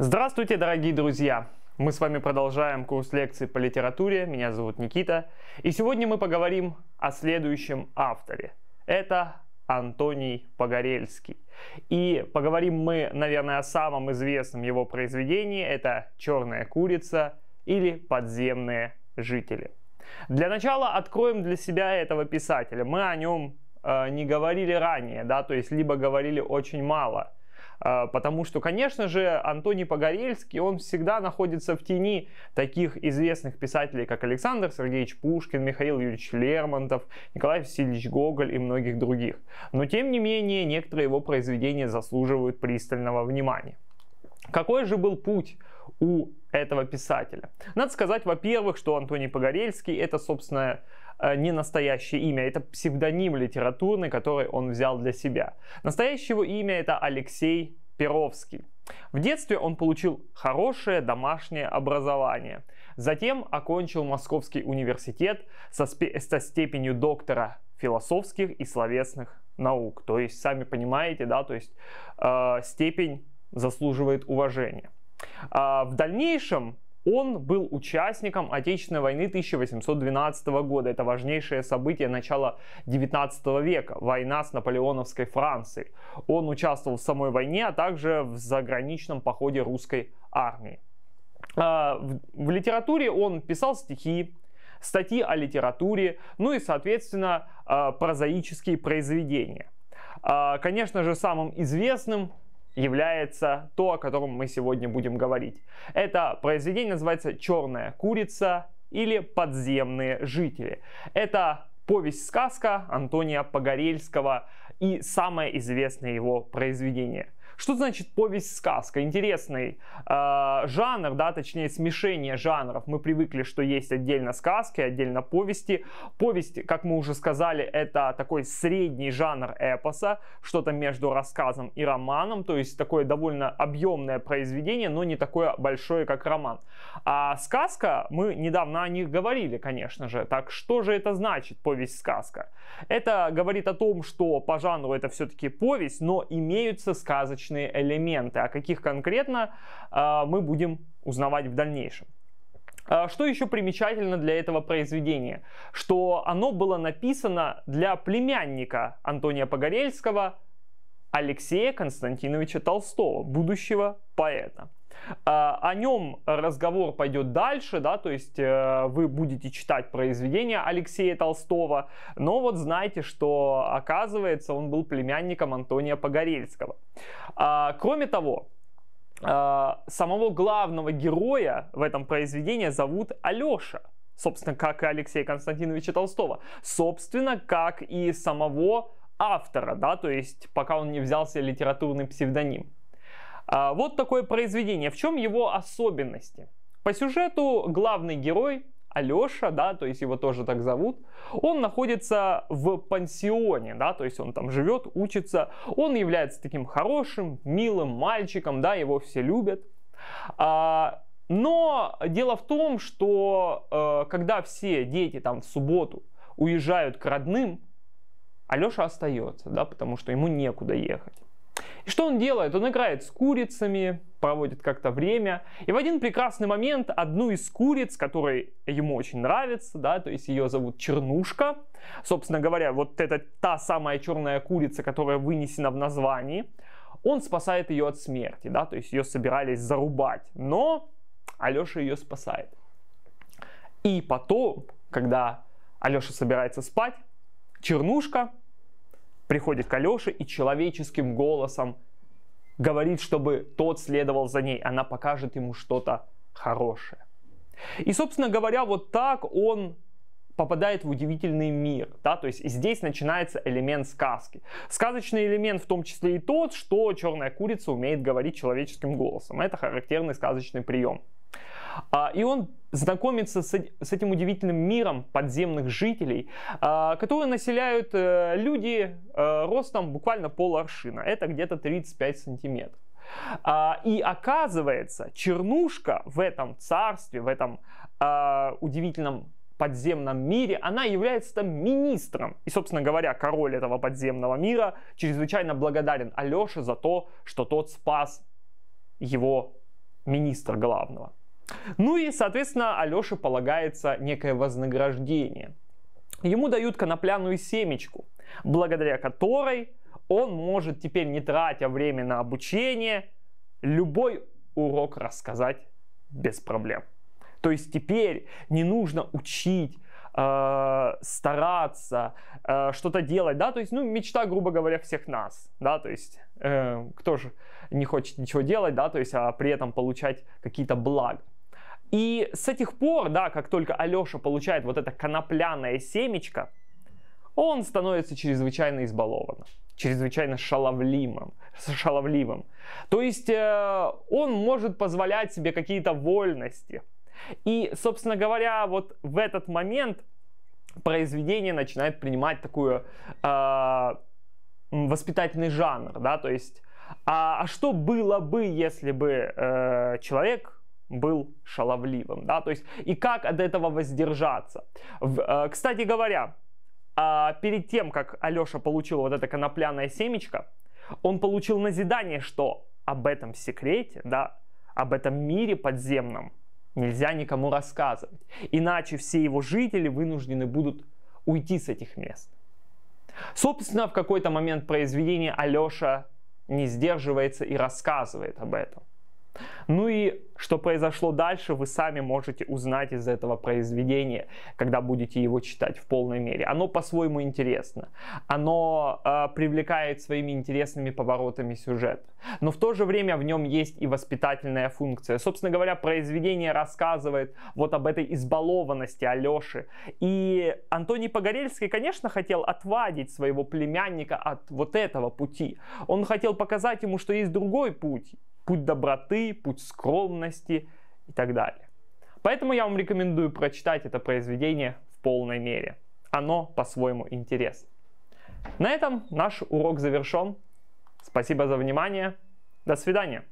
Здравствуйте, дорогие друзья! Мы с вами продолжаем курс лекций по литературе. Меня зовут Никита. И сегодня мы поговорим о следующем авторе. Это Антоний Погорельский. И поговорим мы, наверное, о самом известном его произведении. Это «Черная курица» или «Подземные жители». Для начала откроем для себя этого писателя. Мы о нем э, не говорили ранее, да, то есть либо говорили очень мало – а, потому что, конечно же, Антоний Погорельский, он всегда находится в тени таких известных писателей, как Александр Сергеевич Пушкин, Михаил Юрьевич Лермонтов, Николай Васильевич Гоголь и многих других. Но, тем не менее, некоторые его произведения заслуживают пристального внимания. Какой же был путь у этого писателя. Надо сказать, во-первых, что Антоний Погорельский это, собственно, э, не настоящее имя, это псевдоним литературный, который он взял для себя. Настоящее его имя это Алексей Перовский. В детстве он получил хорошее домашнее образование. Затем окончил Московский университет со, со степенью доктора философских и словесных наук. То есть, сами понимаете, да, то есть э, степень заслуживает уважения. А в дальнейшем он был участником Отечественной войны 1812 года. Это важнейшее событие начала 19 века, война с наполеоновской Францией. Он участвовал в самой войне, а также в заграничном походе русской армии. А, в литературе он писал стихи, статьи о литературе, ну и, соответственно, а, прозаические произведения. Конечно же, самым известным является то, о котором мы сегодня будем говорить. Это произведение называется «Черная курица» или «Подземные жители». Это повесть-сказка Антония Погорельского и самое известное его произведение – что значит повесть-сказка? Интересный э, жанр, да, точнее смешение жанров. Мы привыкли, что есть отдельно сказки, отдельно повести. Повесть, как мы уже сказали, это такой средний жанр эпоса, что-то между рассказом и романом, то есть такое довольно объемное произведение, но не такое большое, как роман. А сказка, мы недавно о них говорили, конечно же. Так что же это значит, повесть-сказка? Это говорит о том, что по жанру это все-таки повесть, но имеются сказочные различные элементы. А каких конкретно а, мы будем узнавать в дальнейшем. А, что еще примечательно для этого произведения? Что оно было написано для племянника Антония Погорельского Алексея Константиновича Толстого, будущего поэта. Э, о нем разговор пойдет дальше, да, то есть э, вы будете читать произведения Алексея Толстого, но вот знаете, что оказывается он был племянником Антония Погорельского. А, кроме того, э, самого главного героя в этом произведении зовут Алеша собственно, как и Алексея Константиновича Толстого, собственно, как и самого автора, да, то есть пока он не взялся литературный псевдоним. А, вот такое произведение. В чем его особенности? По сюжету главный герой Алеша, да, то есть его тоже так зовут, он находится в пансионе, да, то есть он там живет, учится, он является таким хорошим, милым мальчиком, да, его все любят. А, но дело в том, что а, когда все дети там в субботу уезжают к родным, Алеша остается, да, потому что ему некуда ехать. И что он делает? Он играет с курицами, проводит как-то время. И в один прекрасный момент одну из куриц, которой ему очень нравится, да, то есть ее зовут Чернушка, собственно говоря, вот это та самая черная курица, которая вынесена в названии, он спасает ее от смерти, да, то есть ее собирались зарубать, но Алеша ее спасает. И потом, когда Алеша собирается спать, Чернушка приходит к Алёше и человеческим голосом говорит, чтобы тот следовал за ней. Она покажет ему что-то хорошее. И, собственно говоря, вот так он попадает в удивительный мир. Да? То есть здесь начинается элемент сказки. Сказочный элемент в том числе и тот, что черная курица умеет говорить человеческим голосом. Это характерный сказочный прием. А, и он знакомится с, этим удивительным миром подземных жителей, а, которые населяют э, люди э, ростом буквально поларшина, Это где-то 35 сантиметров. А, и оказывается, чернушка в этом царстве, в этом удивительном подземном мире, она является там министром. И, собственно говоря, король этого подземного мира чрезвычайно благодарен Алёше за то, что тот спас его министра главного. Ну и, соответственно, Алёше полагается некое вознаграждение. Ему дают конопляную семечку, благодаря которой он может теперь, не тратя время на обучение, любой урок рассказать без проблем. То есть теперь не нужно учить Э, стараться, э, что-то делать, да, то есть, ну, мечта, грубо говоря, всех нас, да, то есть, э, кто же не хочет ничего делать, да, то есть, а при этом получать какие-то блага. И с этих пор, да, как только Алеша получает вот это конопляное семечко, он становится чрезвычайно избалованным, чрезвычайно шаловливым. шаловливым. То есть э, он может позволять себе какие-то вольности – и, собственно говоря, вот в этот момент произведение начинает принимать такую э, воспитательный жанр, да, то есть, а, а что было бы, если бы э, человек был шаловливым, да, то есть, и как от этого воздержаться. В, э, кстати говоря, э, перед тем, как Алеша получил вот это конопляное семечко, он получил назидание, что об этом секрете, да, об этом мире подземном нельзя никому рассказывать. Иначе все его жители вынуждены будут уйти с этих мест. Собственно, в какой-то момент произведения Алеша не сдерживается и рассказывает об этом. Ну и что произошло дальше, вы сами можете узнать из этого произведения, когда будете его читать в полной мере. Оно по-своему интересно. Оно э, привлекает своими интересными поворотами сюжет. Но в то же время в нем есть и воспитательная функция. Собственно говоря, произведение рассказывает вот об этой избалованности Алёши. И Антоний Погорельский, конечно, хотел отвадить своего племянника от вот этого пути. Он хотел показать ему, что есть другой путь, путь доброты, путь скромности и так далее. Поэтому я вам рекомендую прочитать это произведение в полной мере. Оно по-своему интересно. На этом наш урок завершен. Спасибо за внимание. До свидания.